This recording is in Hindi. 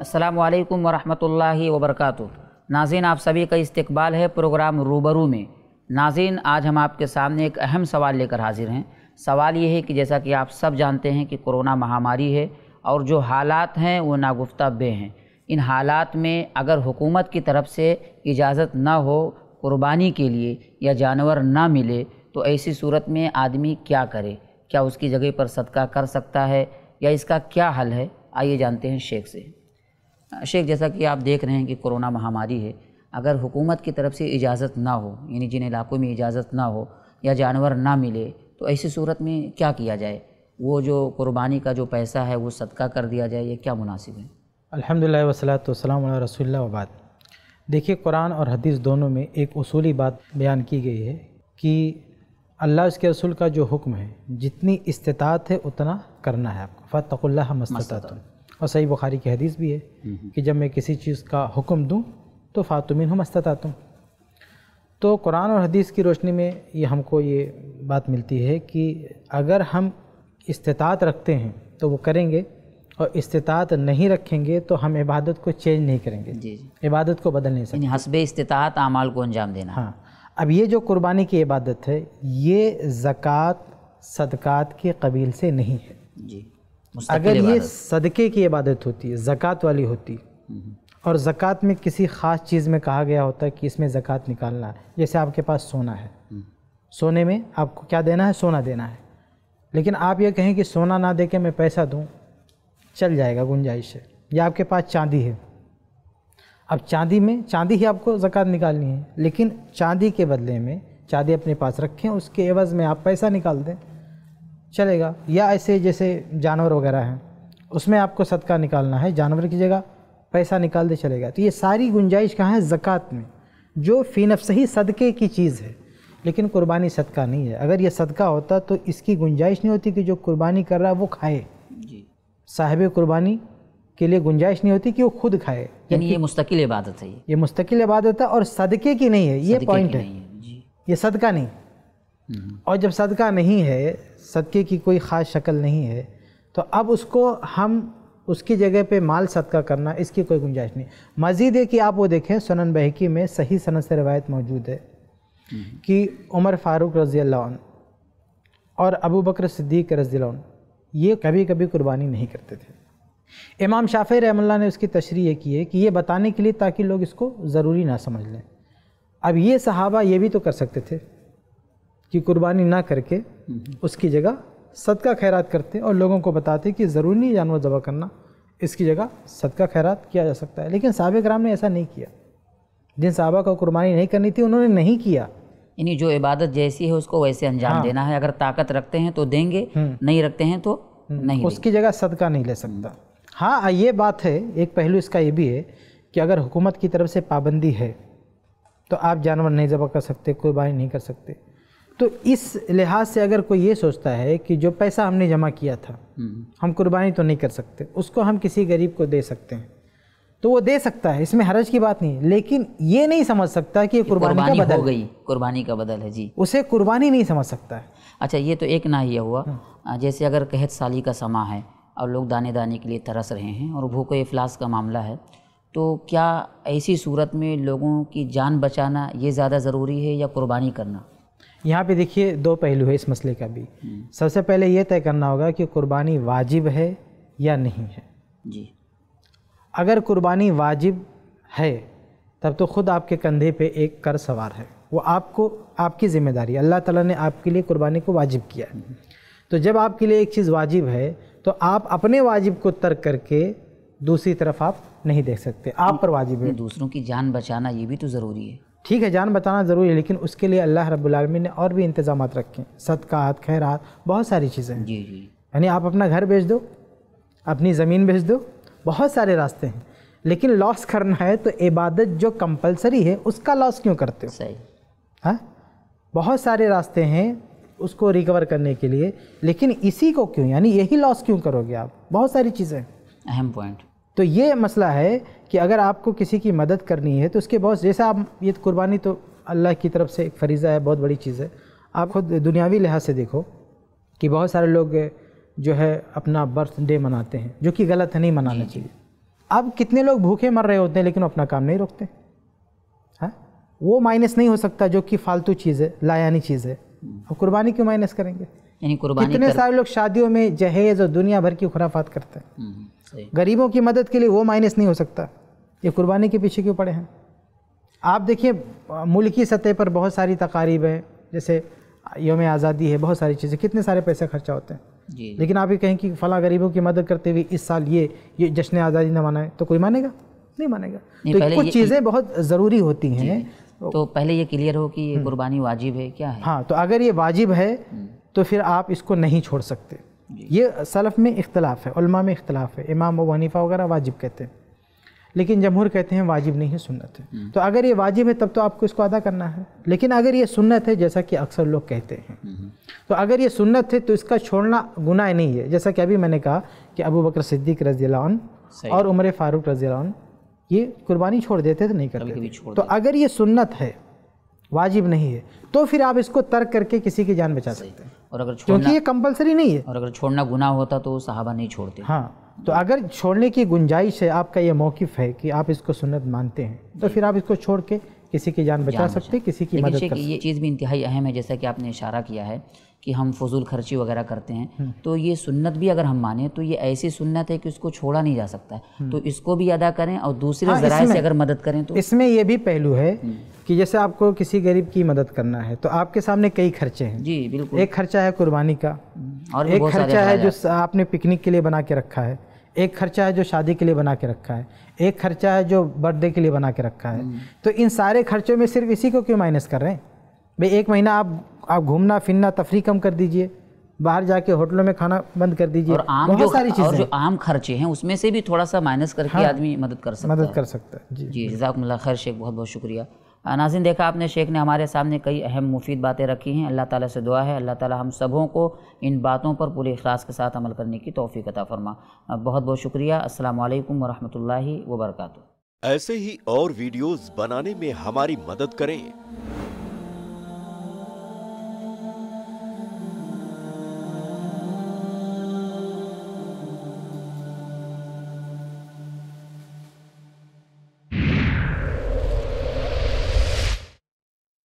असलकम वालेकुम वरहमतुल्लाहि नाजिन आप सभी का इस्तबाल है प्रोग्राम रूबरू में नाजिन आज हम आपके सामने एक अहम सवाल लेकर हाजिर हैं सवाल ये है कि जैसा कि आप सब जानते हैं कि कोरोना महामारी है और जो हालात हैं वो नागुफ्ता बे हैं इन हालात में अगर हुकूमत की तरफ से इजाज़त ना हो कुर्बानी के लिए या जानवर ना मिले तो ऐसी सूरत में आदमी क्या करे क्या उसकी जगह पर सदका कर सकता है या इसका क्या हल है आइए जानते हैं शेख से शेख जैसा कि आप देख रहे हैं कि कोरोना महामारी है अगर हुकूमत की तरफ से इजाज़त ना हो यानी जिन इलाकों में इजाज़त ना हो या जानवर ना मिले तो ऐसी सूरत में क्या किया जाए वो जो कुर्बानी का जो पैसा है वो सदका कर दिया जाए ये क्या मुनासिब है अलहमदिल्ला वसलात वसलाम रसोल्ला वबाद देखिए कुरान और हदीस दोनों में एक असूली बात बयान की गई है कि अल्लाह उसके रसूल का जो हुक्म है जितनी इस्तात है उतना करना है आपको फ़तल्ला मस्त और सही बुखारी की हदीस भी है कि जब मैं किसी चीज़ का हुक्म दूँ तो फ़ातुमिन हम अस्ततातुम तो कुरान और हदीस की रोशनी में ये हमको ये बात मिलती है कि अगर हम इस्तात रखते हैं तो वो करेंगे और इस्तात नहीं रखेंगे तो हम इबादत को चेंज नहीं करेंगे जी जी इबादत को बदल नहीं सकते हसब इस्तात अमाल को अंजाम देना हाँ अब ये जो कुर्बानी की इबादत है ये ज़क़़त सदक़ात के कबील से नहीं है जी अगर ये सदक़े की इबादत होती है ज़क़़त वाली होती हम्म। और ज़क़़त में किसी ख़ास चीज़ में कहा गया होता है कि इसमें ज़क़़त निकालना है जैसे आपके पास सोना है हम्म। सोने में आपको क्या देना है सोना देना है लेकिन आप ये कहें कि सोना ना दे के मैं पैसा दूँ चल जाएगा गुंजाइश है या आपके पास चांदी है अब चांदी में चांदी ही आपको ज़क़़त निकालनी है लेकिन चांदी के बदले में चांदी अपने पास रखें उसके एवज़ में आप पैसा निकाल दें चलेगा या ऐसे जैसे जानवर वगैरह हैं उसमें आपको सदका निकालना है जानवर की जगह पैसा निकाल दे चलेगा तो ये सारी गुंजाइश कहाँ है ज़क़़त में जो फ़ी सही सदक़े की चीज़ है लेकिन कुर्बानी सदका नहीं है अगर ये सदका होता तो इसकी गुंजाइश नहीं होती कि जो कुर्बानी कर रहा है वो खाए साहिब कुर्बानी के लिए गुंजाइश नहीं होती कि वो खुद खाए यानी ये मुस्तकिल इबादत है ये मुस्तकिल इबादत है और सदके की नहीं है ये पॉइंट है ये सदका नहीं और जब सदका नहीं है सदक़े की कोई ख़ास शक्ल नहीं है तो अब उसको हम उसकी जगह पे माल सदका करना इसकी कोई गुंजाइश नहीं मज़ीद है कि आप वो देखें सुनन बहकी में सही सनत से रवायत मौजूद है कि उमर फ़ारूक रज़ी और अबू बकर सिद्दीक रज़ी ये कभी कभी कुर्बानी नहीं करते थे इमाम शाफी रहमल्ला ने उसकी तशरी की है कि ये बताने के लिए ताकि लोग इसको ज़रूरी ना समझ लें अब ये सहाबा ये भी तो कर सकते थे की कुर्बानी ना करके हम्म। उसकी जगह सदका खैरात करते और लोगों को बताते कि ज़रूरी नहीं जानवर ज़बह करना इसकी जगह सदका खैरात किया जा सकता है लेकिन सबक राम ने ऐसा नहीं किया जिन साहबा को कुर्बानी नहीं करनी थी उन्होंने नहीं किया यानी जो इबादत जैसी है उसको वैसे अंजाम हाँ। देना है अगर ताकत रखते हैं तो देंगे हम्म। नहीं रखते हैं तो हम्म। नहीं उसकी जगह सदका नहीं ले सकता हाँ ये बात है एक पहलू इसका ये भी है कि अगर हुकूमत की तरफ से पाबंदी है तो आप जानवर नहीं जबा कर सकते कुर्बानी नहीं कर सकते तो इस लिहाज से अगर कोई ये सोचता है कि जो पैसा हमने जमा किया था हम्म। हम कुर्बानी तो नहीं कर सकते उसको हम किसी गरीब को दे सकते हैं तो वो दे सकता है इसमें हरज की बात नहीं लेकिन ये नहीं समझ सकता कि कुर्बानी का बदल हो गई कुर्बानी का बदल है जी उसे कुर्बानी नहीं समझ सकता है अच्छा ये तो एक ना ही हुआ हाँ। जैसे अगर कहत साली का समा है और लोग दाने दाने के लिए तरस रहे हैं और भूखो अफलास का मामला है तो क्या ऐसी सूरत में लोगों की जान बचाना ये ज़्यादा ज़रूरी है या कुर्बानी करना यहाँ पे देखिए दो पहलू है इस मसले का भी सबसे पहले ये तय करना होगा कि कुर्बानी वाजिब है या नहीं है जी अगर कुर्बानी वाजिब है तब तो ख़ुद आपके कंधे पे एक कर सवार है वो आपको आपकी ज़िम्मेदारी अल्लाह ताला ने आपके लिए कुर्बानी को वाजिब किया है तो जब आपके लिए एक चीज़ वाजिब है तो आप अपने वाजिब को तर्क करके दूसरी तरफ आप नहीं देख सकते आप पर वाजिब है दूसरों की जान बचाना ये भी तो ज़रूरी है ठीक है जान बचाना ज़रूरी है लेकिन उसके लिए अल्लाह रब्लमी ने और भी इंतजाम रखे हैं सदकात खैरात बहुत सारी चीज़ें जी जी यानी आप अपना घर बेच दो अपनी ज़मीन बेच दो बहुत सारे रास्ते हैं लेकिन लॉस करना है तो इबादत जो कंपलसरी है उसका लॉस क्यों करते हो सही हाँ बहुत सारे रास्ते हैं उसको रिकवर करने के लिए लेकिन इसी को क्यों यानी यही लॉस क्यों करोगे आप बहुत सारी चीज़ें अहम पॉइंट तो ये मसला है कि अगर आपको किसी की मदद करनी है तो उसके बहुत जैसा आप ये तो कुर्बानी तो अल्लाह की तरफ से एक फरीज़ा है बहुत बड़ी चीज़ है आप खुद दुनियावी लिहाज से देखो कि बहुत सारे लोग जो है अपना बर्थडे मनाते हैं जो कि गलत है नहीं मनाना चाहिए अब कितने लोग भूखे मर रहे होते हैं लेकिन अपना काम नहीं रोकते हैं हाँ? वो माइनस नहीं हो सकता जो कि फालतू चीज़ है लायानी चीज़ है अब कुर्बानी क्यों माइनस करेंगे यानी कुर्बानी कितने कर... सारे लोग शादियों में जहेज और दुनिया भर की खुराफात करते हैं हम्म, हम्म, गरीबों की मदद के लिए वो माइनस नहीं हो सकता ये कुर्बानी के पीछे क्यों पड़े हैं आप देखिए मुल्की सतह पर बहुत सारी तकारीब है जैसे योम आज़ादी है बहुत सारी चीज़ें कितने सारे पैसे खर्चा होते हैं जी लेकिन आप ये कहें कि फला गरीबों की मदद करते हुए इस साल ये ये जश्न आज़ादी न मनाए तो कोई मानेगा नहीं मानेगा तो कुछ चीज़ें बहुत ज़रूरी होती हैं तो पहले ये क्लियर हो कि ये हम्म। कुर्बानी वाजिब है क्या है हाँ तो अगर ये वाजिब है तो फिर आप इसको नहीं छोड़ सकते ये सलफ़ में इख्तलाफ है उल्मा में इख्तलाफ है इमाम अबू हनीफ़ा वगैरह वाजिब कहते हैं लेकिन जमहूर कहते हैं वाजिब नहीं है सुन्नत है हम्म। तो अगर ये वाजिब है तब तो आपको इसको अदा करना है लेकिन अगर ये सुन्नत है जैसा कि अक्सर लोग कहते हैं हम्म। तो अगर ये सुन्नत है तो इसका छोड़ना गुनाह नहीं है जैसा कि अभी मैंने कहा कि अबू बकर सिद्दीक रजील्ला और उमर फ़ारूक रजील्ला ये कुर्बानी छोड़ देते तो नहीं करते तो अगर ये सुन्नत है वाजिब नहीं है तो फिर आप इसको तर्क करके किसी की जान बचा सकते हैं और अगर क्योंकि ये कंपलसरी नहीं है और अगर छोड़ना गुना होता तो साहबा नहीं छोड़ते हाँ तो अगर छोड़ने की गुंजाइश है आपका ये मौकफ है कि आप इसको सुनत मानते हैं तो फिर आप इसको छोड़ के किसी की जान बचा सकते किसी की मदद कर सकते ये चीज़ भी इंतहाई अहम है जैसा कि आपने इशारा किया है कि हम फजूल खर्ची वगैरह करते हैं हम्म। तो ये सुन्नत भी अगर हम माने तो ये ऐसी सुन्नत है कि उसको छोड़ा नहीं जा सकता है हम्म। तो इसको भी अदा करें और दूसरे हाँ, से अगर मदद करें तो इसमें यह भी पहलू है हम्म। कि जैसे आपको किसी गरीब की मदद करना है तो आपके सामने कई खर्चे हैं जी बिल्कुल एक खर्चा है कुर्बानी का और एक खर्चा है जो आपने पिकनिक के लिए बना के रखा है एक खर्चा है जो शादी के लिए बना के रखा है एक खर्चा है जो बर्थडे के लिए बना के रखा है तो इन सारे खर्चों में सिर्फ इसी को क्यों माइनस कर रहे हैं भाई एक महीना आप आप घूमना फिरना तफरी कम कर दीजिए बाहर जाके होटलों में खाना बंद कर दीजिए और आम जो, सारी चीज़ें और जो आम खर्चे हैं उसमें से भी थोड़ा सा माइनस करके हाँ, आदमी मदद कर सकता मदद कर सकता है जी जी मिला खैर शेख बहुत बहुत शुक्रिया नाजिन देखा आपने शेख ने हमारे सामने कई अहम मुफीद बातें रखी हैं अल्लाह ताला से दुआ है अल्लाह ताला हम सबों को इन बातों पर पूरे अखलास के साथ अमल करने की तोफ़ी अता फरमा बहुत बहुत शुक्रिया अस्सलाम वालेकुम वरहमतुल्लाहि वबरकातुहू ऐसे ही और वीडियोस बनाने में हमारी मदद करें